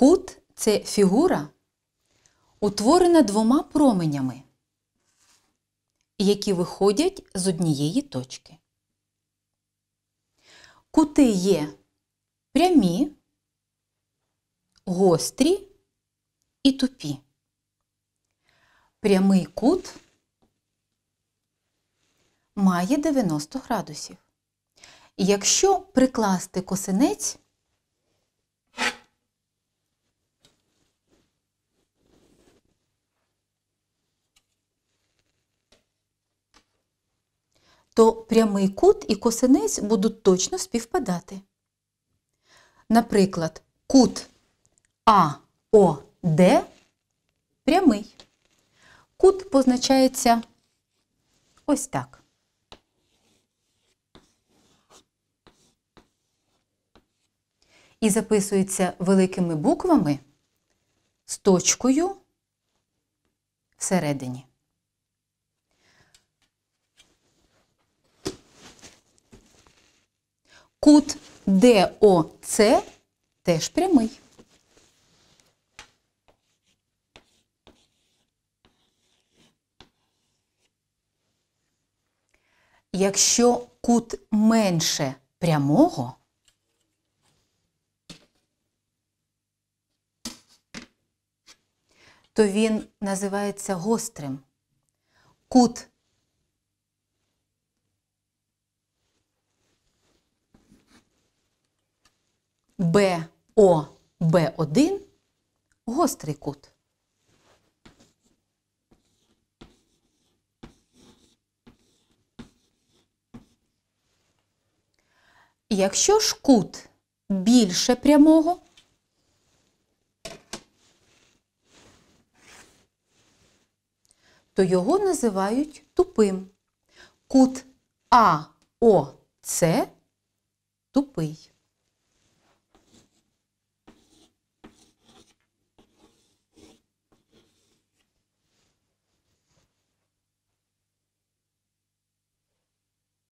Кут це фігура, утворена двома променями, які виходять з однієї точки. Кути є прямі, гострі і тупі. Прямий кут має 90 градусів. Якщо прикласти косинець то прямий кут і косинець будуть точно співпадати. Наприклад, кут АОД прямий. Кут позначається ось так. І записується великими буквами з точкою всередині. Кут ДОЦ теж прямий. Якщо кут менше прямого, то він називається гострим. Кут БО Б1 гострий кут. Якщо ж кут більше прямого, то його називають тупим. Кут АОЦ тупий.